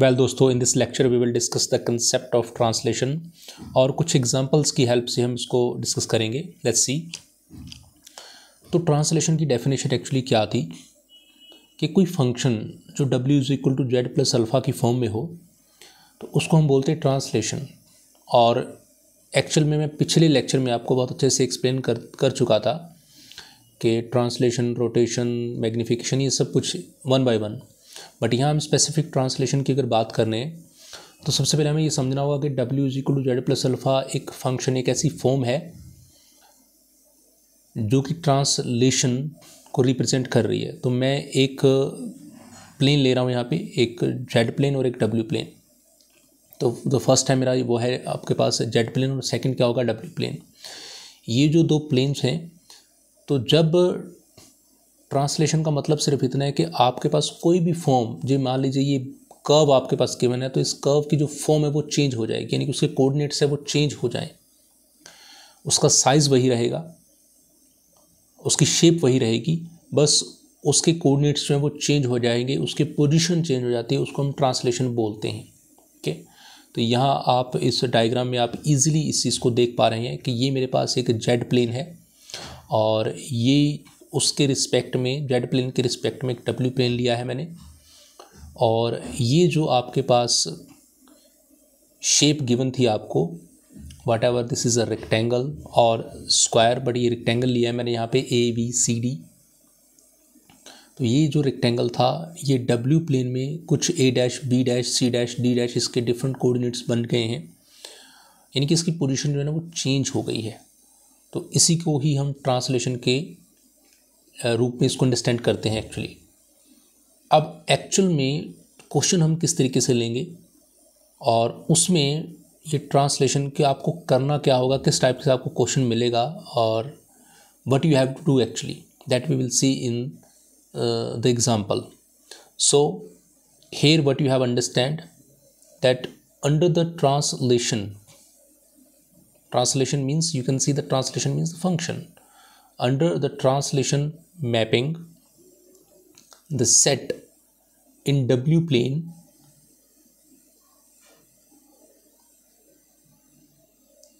Well दोस्तों in this lecture we will discuss the concept of translation और कुछ examples की हेल्प से हम इसको डिस्कस करेंगे लेट्स सी तो ट्रांसलेशन की डेफिनेशन एक्चुअली क्या थी कि कोई फंक्शन जो w is equal to Z plus alpha की फॉर्म में हो तो उसको हम बोलते हैं ट्रांसलेशन और एक्चुअल में मैं पिछले लेक्चर में आपको बहुत अच्छे से एक्सप्लेन कर कर चुका था कि ट्रांसलेशन रोटेशन मैग्नीफिकेशन ये सब कुछ वन बाय वन बट यहाँ हम स्पेसिफिक ट्रांसलेशन की अगर बात कर रहे हैं तो सबसे पहले हमें ये समझना होगा कि W is equal to Z plus alpha एक फंक्शन एक ऐसी फॉर्म है जो कि ट्रांसलेशन को रिप्रेजेंट कर रही है तो मैं एक प्लेन ले रहा हूँ यहाँ पे एक जेड प्लेन और एक डब्ल्यू प्लेन तो द फर्स्ट है मेरा वो है आपके पास जेड प्लेन और सेकंड क्या होगा डब्ल्यू प्लेन ये जो दो प्लेन्स हैं तो जब ट्रांसलेशन का मतलब सिर्फ इतना है कि आपके पास कोई भी फॉर्म जो मान लीजिए ये कर्व आपके पास गिवन है तो इस कर्व की जो फॉर्म है वो चेंज हो जाएगी यानी कि उसके कोऑर्डिनेट्स है वो चेंज हो जाए उसका साइज़ वही रहेगा उसकी शेप वही रहेगी बस उसके कोऑर्डिनेट्स जो हैं वो चेंज हो जाएंगे उसके पोजीशन चेंज हो जाती है उसको हम ट्रांसलेशन बोलते हैं ओके तो यहाँ आप इस डायग्राम में आप इजीली इस चीज़ को देख पा रहे हैं कि ये मेरे पास एक जेड प्लेन है और ये उसके रिस्पेक्ट में जेड प्लेन के रिस्पेक्ट में एक डब्ल्यू प्लेन लिया है मैंने और ये जो आपके पास शेप गिवन थी आपको whatever this is a rectangle और स्क्वायर बट ये रेक्टेंगल लिया है मैंने यहाँ पे ए बी सी डी तो ये जो रेक्टेंगल था ये डब्ल्यू प्लेन में कुछ A dash B dash C dash D dash इसके डिफरेंट कोऑर्डिनेट्स बन गए हैं यानी कि इसकी पोजीशन जो है ना वो चेंज हो गई है तो इसी को ही हम ट्रांसलेशन के रूप में इसको अंडरस्टैंड करते हैं एक्चुअली अब एक्चुअल में क्वेश्चन हम किस तरीके से लेंगे और उसमें ये ट्रांसलेशन के आपको करना क्या होगा किस टाइप से आपको क्वेश्चन मिलेगा और what you have to do actually that we will see in the example so here what you have understand that under the translation translation means you can see the translation means the function under the translation mapping the set in W plane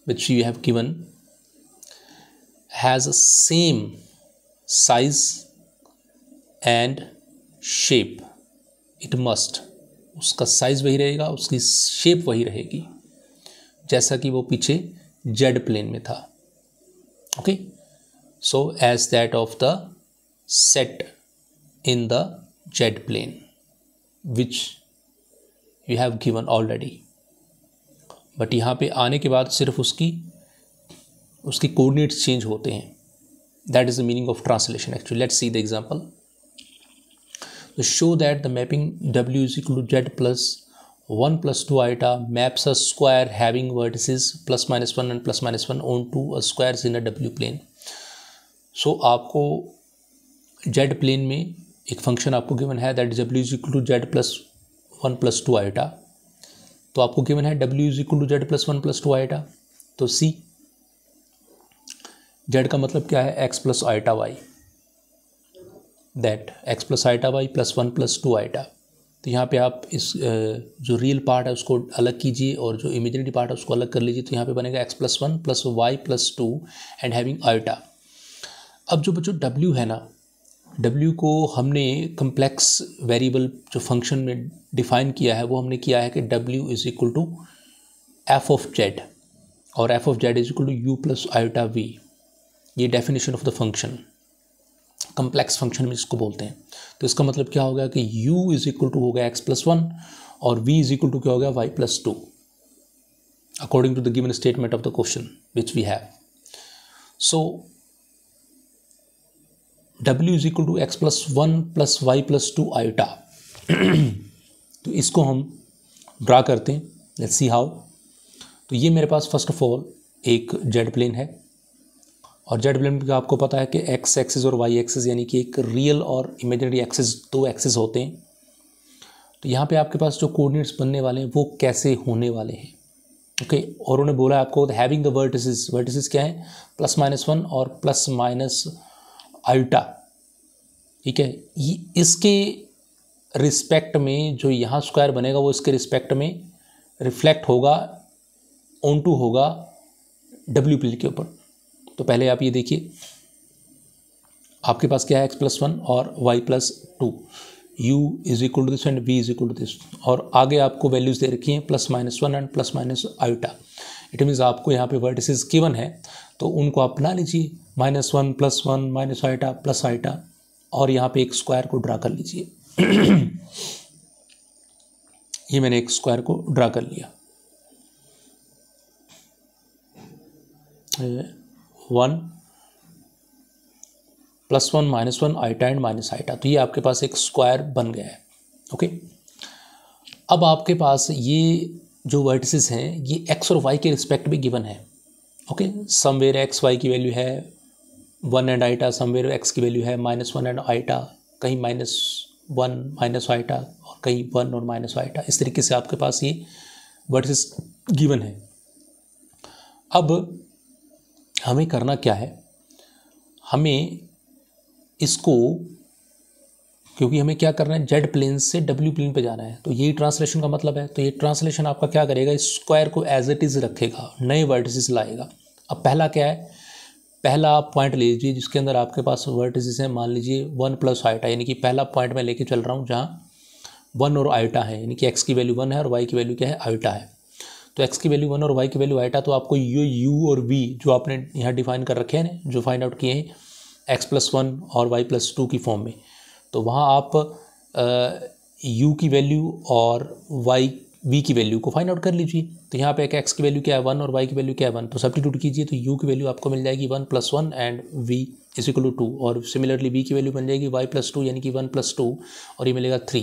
which we have given has a same size and shape it must उसका size वही रहेगा उसकी shape वही रहेगी जैसा कि वो पीछे जेड प्लेन में था okay so as that of the set in the jet plane which you have given already but यहाँ पे आने के बाद सिर्फ उसकी उसके कोऑर्डिनेट्स चेंज होते हैं that is the meaning of translation actually let see the example तो show that the mapping W is equal to Z plus one plus two iota maps a square having vertices plus minus one and plus minus one onto squares in a W plane so आपको Z plane में एक function आपको given है that W is equal to Z plus one plus two iota तो आपको given है W is equal to Z plus one plus two iota तो see Z का मतलब क्या है X plus iota Y that X plus iota Y plus one plus two iota तो यहाँ पे आप इस जो रियल पार्ट है उसको अलग कीजिए और जो इमेजिनरी पार्ट है उसको अलग कर लीजिए तो यहाँ पे बनेगा X plus one plus Y plus two and having iota अब जो बच्चों डब्ल्यू है ना डब्ल्यू को हमने कम्प्लेक्स वेरिएबल जो फंक्शन में डिफ़ाइन किया है वो हमने किया है कि W is equal to F of Z और F of Z is equal to U plus iota V ये definition of the function complex function में इसको बोलते हैं तो इसका मतलब क्या हो गया कि u इज़ इक्वल टू हो गया एक्स प्लस वन और v इज़ इक्वल टू क्या हो गया Y plus two according to the given statement of the question which we have so W is equal to X plus one plus Y plus two iota तो इसको हम draw करते हैं let's see how तो ये मेरे पास first of all एक जेड प्लेन है और जेड प्लेन का आपको पता है कि एक्स एक्सिस और वाई एक्सिस यानी कि एक रियल और इमेजनरी एक्सिस दो एक्सिस होते हैं तो यहाँ पे आपके पास जो कोऑर्डिनेट्स बनने वाले हैं वो कैसे होने वाले हैं ओके okay, और उन्होंने बोला आपको हैविंग द वर्टिसेस वर्टिसेस क्या है प्लस माइनस वन और प्लस माइनस अल्टा ठीक है इसके रिस्पेक्ट में जो यहाँ स्क्वायर बनेगा वो इसके रिस्पेक्ट में रिफ्लेक्ट होगा ओन टू होगा डब्ल्यू पी के ऊपर तो पहले आप ये देखिए आपके पास क्या है एक्स प्लस वन और Y plus two U is equal to this and V is equal to this और आगे आपको वैल्यूज़ दे रखी हैं plus minus one and plus minus अल्टा इट मीन्स आपको यहाँ पे वर्टिसेस गिवन है तो उनको आप ला लीजिए minus one plus one minus iota plus iota और यहाँ पे एक स्क्वायर को ड्रा कर लीजिए ये मैंने एक स्क्वायर को ड्रा कर लिया one plus one minus one iota and minus iota तो ये आपके पास एक स्क्वायर बन गया है ओके अब आपके पास ये जो वर्टिसेस हैं ये एक्स और वाई के रिस्पेक्ट में गिवन है ओके समवेयर एक्स वाई की वैल्यू है one and iota somewhere X की वैल्यू है माइनस वन एंड आइटा कहीं माइनस वन माइनस आइटा और कहीं वन और माइनस आइटा इस तरीके से आपके पास ये वर्सेस गिवन है अब हमें करना क्या है हमें इसको क्योंकि हमें क्या करना है जेड प्लेन से डब्ल्यू प्लेन पे जाना है तो यही ट्रांसलेशन का मतलब है तो ये ट्रांसलेशन आपका क्या करेगा स्क्वायर को एज इट इज़ रखेगा नए वर्टिसेस लाएगा अब पहला क्या है पहला आप पॉइंट ले लीजिए जिसके अंदर आपके पास वर्टिसेस हैं मान लीजिए वन प्लस आइटा यानी कि पहला पॉइंट मैं लेके चल रहा हूँ जहाँ वन और आइटा है यानी कि एक्स की वैल्यू वन है और वाई की वैल्यू क्या है आइटा है तो एक्स की वैल्यू वन और वाई की वैल्यू आइटा तो आपको यू यू और वी जो आपने यहाँ डिफाइन कर रखे हैं जो फाइंड आउट किए हैं एक्स प्लस वन और वाई प्लस टू की फॉर्म में तो वहाँ आप यू की वैल्यू और वाई वी की वैल्यू को फाइंड आउट कर लीजिए तो यहाँ पे एक एक्स की वैल्यू क्या है वन और वाई की वैल्यू क्या है वन तो सब्टीट्यूट कीजिए तो यू की वैल्यू आपको मिल जाएगी one plus one and V is equal to two और सिमिलरली वी की वैल्यू मिल जाएगी वाई प्लस टू यानी कि वन प्लस टू और ये मिलेगा थ्री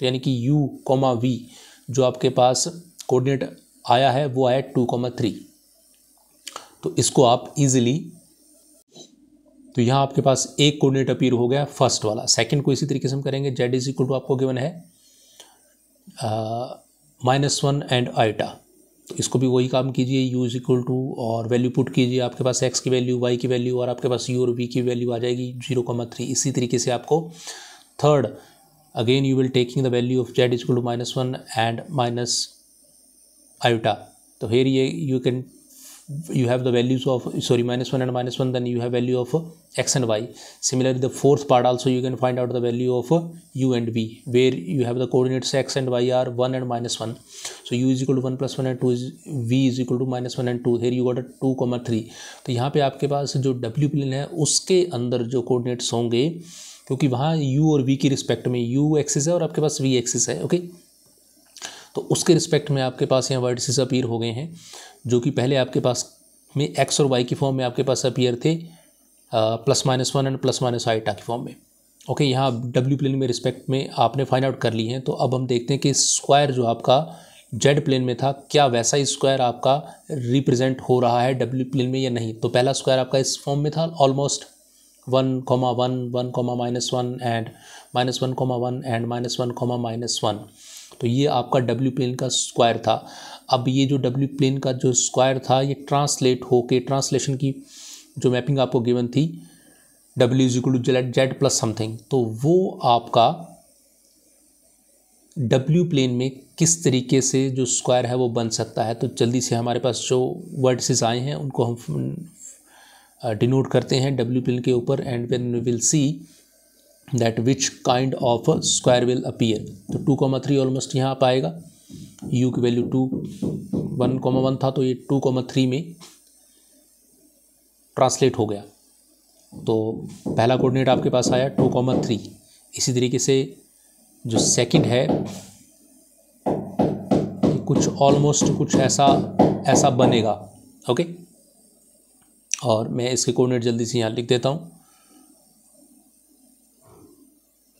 तो यानी कि यू कॉमा वी जो आपके पास कोऑर्डिनेट आया है वो आया टू कॉमा थ्री तो इसको आप इजीली तो यहाँ आपके पास एक कोऑर्डिनेट अपीयर हो गया फर्स्ट वाला सेकंड को इसी तरीके से हम करेंगे जेड इज इक्वल टू आपको गिवन है माइनस वन एंड आइटा तो इसको भी वही काम कीजिए यू इज इक्वल टू और वैल्यू पुट कीजिए आपके पास एक्स की वैल्यू वाई की वैल्यू और आपके पास यू और वी की वैल्यू आ जाएगी जीरो कॉमा थ्री इसी तरीके से आपको third again you will taking the value of Z is equal to minus one and minus iota तो हेयर ये you can you have the values of sorry minus 1 and minus 1 then you have value of x and y similarly the fourth part also you can find out the value of u and v where you have the coordinates x and y are 1 and minus 1 so u is equal to 1 plus 1 and 2 is v is equal to minus 1 and 2 here you got a 2 comma 3 तो यहाँ पे आपके पास जो w plane है उसके अंदर जो coordinates होंगे क्योंकि वहाँ u और v की रिस्पेक्ट में u एक्सिस है और आपके पास v एक्सिस है ओके okay? तो उसके रिस्पेक्ट में आपके पास यहाँ वर्टिसेस अपीयर हो गए हैं जो कि पहले आपके पास में एक्स और वाई की फॉर्म में आपके पास अपीयर थे plus minus one and plus minus टा की फॉर्म में ओके यहाँ डब्ल्यू प्लेन में रिस्पेक्ट में आपने फाइंड आउट कर ली है तो अब हम देखते हैं कि स्क्वायर जो आपका जेड प्लेन में था क्या वैसा ही स्क्वायर आपका रिप्रेजेंट हो रहा है डब्ल्यू प्लेन में या नहीं तो पहला स्क्वायर आपका इस फॉर्म में था almost one comma one one comma minus one and minus one comma one and minus one comma minus one तो ये आपका डब्ल्यू प्लेन का स्क्वायर था अब ये जो डब्ल्यू प्लेन का जो स्क्वायर था ये ट्रांसलेट होके ट्रांसलेशन की जो मैपिंग आपको गिवन थी W is equal to Z Z plus something तो वो आपका डब्ल्यू प्लेन में किस तरीके से जो स्क्वायर है वो बन सकता है तो जल्दी से हमारे पास जो वर्ड्स आए हैं उनको हम डिनोट करते हैं डब्ल्यू प्लेन के ऊपर and when will see that which kind of square will appear तो टू कॉमा थ्री ऑलमोस्ट यहाँ आप आएगा यू की value two one comma one था तो ये टू कॉमा थ्री में ट्रांसलेट हो गया तो पहला कोऑर्डिनेट आपके पास आया टू कॉमा थ्री इसी तरीके से जो सेकंड है कुछ ऑलमोस्ट कुछ ऐसा ऐसा बनेगा ओके और मैं इसके कोऑर्डिनेट जल्दी से यहाँ लिख देता हूँ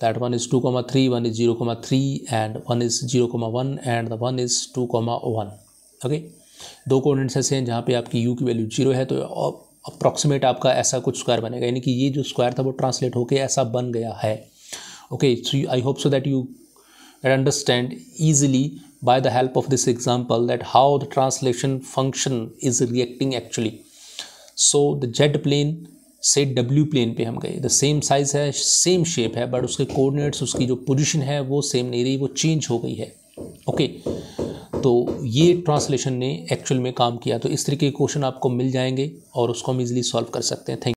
that one is 2 comma 3 one is 0 comma 3 and one is 0 comma 1 and the one is 2 comma 1 okay दो कोऑर्डिनेट्स ऐसे हैं जहाँ पे आपकी u की वैल्यू जीरो है तो अप्रॉक्सीमेट आपका ऐसा कुछ स्क्वायर बनेगा यानी कि ये जो स्क्वायर था वो ट्रांसलेट होके ऐसा बन गया है okay so I hope so that you understand easily by the help of this example that how the translation function is reacting actually so the z plane से डब्ल्यू प्लेन पे हम गए द सेम साइज़ है same shape है but उसके coordinates उसकी जो position है वो सेम नहीं रही वो चेंज हो गई है ओके तो ये ट्रांसलेशन ने एक्चुअल में काम किया तो इस तरीके के क्वेश्चन आपको मिल जाएंगे और उसको हम इजिली सॉल्व कर सकते हैं थैंक